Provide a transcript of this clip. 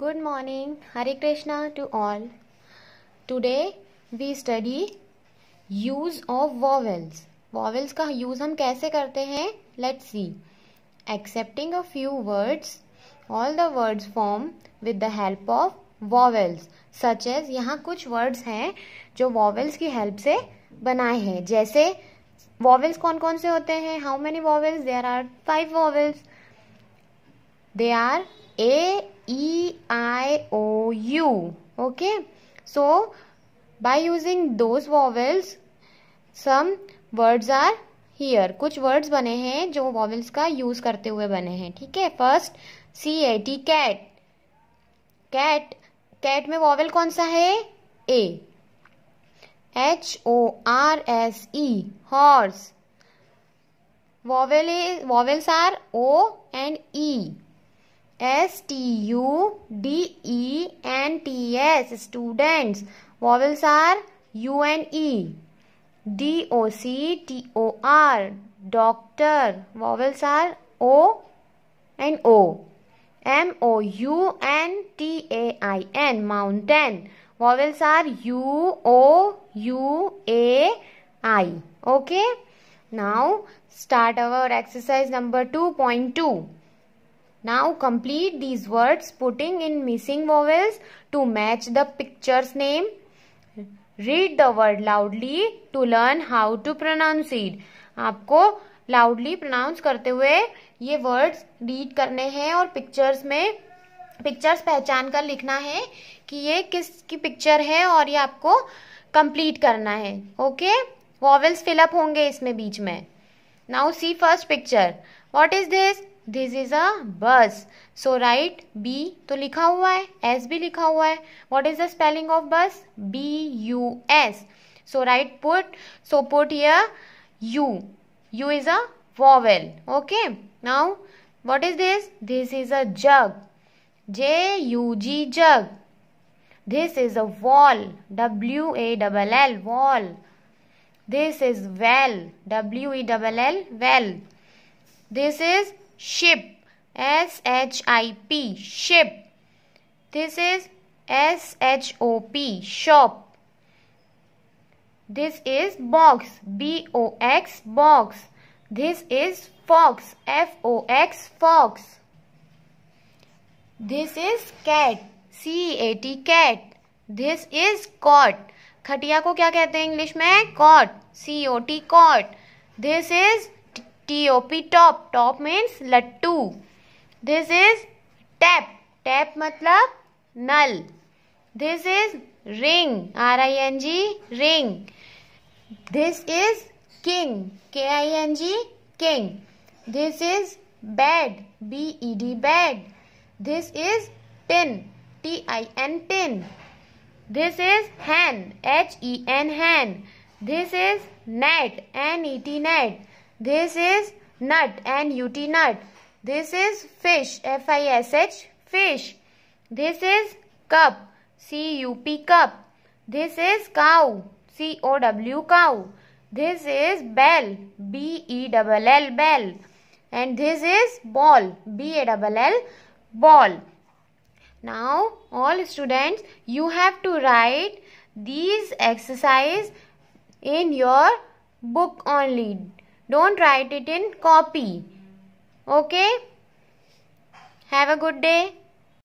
Good morning, Hare Krishna to all. Today we study use of vowels. Vowels का use हम कैसे करते हैं Let's see. Accepting a few words, all the words form with the help of vowels. Such as यहाँ कुछ words हैं जो vowels की help से बनाए हैं जैसे vowels कौन कौन से होते हैं How many vowels? There are five vowels. They are A, E, you okay so by using those vowels some words are here कुछ words बने हैं जो vowels का use करते हुए बने हैं ठीक है first c a t cat cat cat में vowel कौन सा है a h o r s e horse vowel is vowels are o and e S T U D E N T S students vowels are U N E D O C T O R doctor vowels are O and O M O U N T A I N mountain vowels are U O U A I okay now start our exercise number 2.2 Now complete these words putting in missing vowels to match the picture's name. Read the word loudly to learn how to pronounce it. आपको loudly pronounce करते हुए ये words read करने हैं और pictures में pictures पहचान कर लिखना है कि ये किस की पिक्चर है और ये आपको कंप्लीट करना है ओके वॉवल्स फिलअप होंगे इसमें बीच में now see first picture what is this this is a bus so right B तो लिखा हुआ है एस भी लिखा हुआ है what is the spelling of bus B U S so right put so put U U is a vowel okay now what is this this is a jug j u g jug this is a wall w a wall this is well w e well this is ship S H I P ship this is S H O P shop this is box B O X box this is fox F O X fox this is cat C A T cat this is cot खटिया को क्या कहते हैं English में cot C O T cot this is T O P top top means लट्टू this is tap tap मतलब नल this is ring R I N G ring this is king K I N G king this is bed B E D bed this is pin T I N pin this is hen H E N hen this is net N E T net This is nut, N-U-T, nut. This is fish, F-I-S-H, fish. This is cup, C-U-P, cup. This is cow, C-O-W, cow. This is bell, B-E-L-L, bell. And this is ball, l ball. Now, all students, you have to write these exercise in your book only. Don't write it in copy. Okay? Have a good day.